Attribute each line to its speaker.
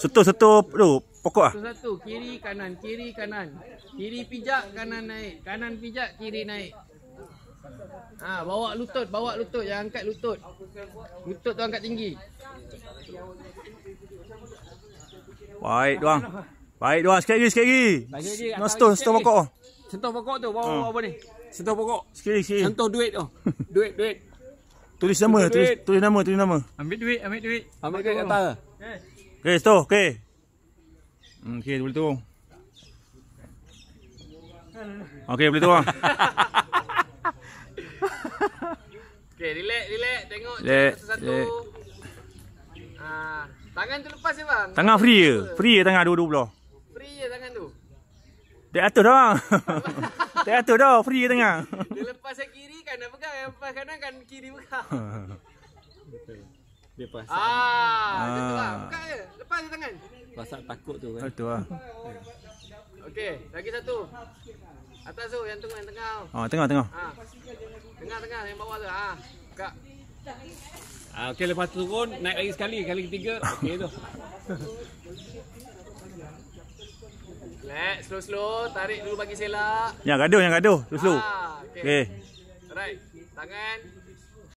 Speaker 1: setuh satu, tu pokok ah. Satu-satu kiri kanan kiri kanan. Kiri pijak kanan naik, kanan pijak kiri naik. Ha, bawa lutut, bawa lutut, yang angkat lutut. Lutut tu angkat tinggi.
Speaker 2: Baik doang.
Speaker 1: Baik doang sekali lagi sekali lagi. Nak setuh setuh pokok. Sentuh pokok tu, bawa hmm. apa ni? Sentuh pokok. Sekali sekali. Sentuh duit tu. Duit duit. Tulis nama, tulis, tulis nama, tulis nama. Ambil duit, ambil duit. Ambil duit kat atas. Eh. Okey, stop. Okey. Okey, boleh tu. Okey, boleh tu ah. Okey, relax, relax. Tengok satu satu. Ah, tangan tu lepas je bang. Tangan free je. Free je tangan dua-dua belah. Free je tangan tu. Dek atur dah bang. Dek atur dah, free je tangan. Dia lepas yang kiri kan dah pegang, yang lepas kanan kan kiri pegang. Lepas Ah, ah. Dia tengah Buka je Lepas je tangan Pasal takut tu kan Itu oh, lah Okey Lagi satu Atas tu Yang tengah yang tengah Ah, tengah tengah ah. Tengah tengah Yang bawah tu ah. Buka
Speaker 2: ah, Okey lepas tu turun Naik lagi sekali Kali ketiga Okey tu
Speaker 1: Let slow slow Tarik dulu bagi selak Yang gaduh Yang gaduh Slow slow ah, Okey okay. Alright Tangan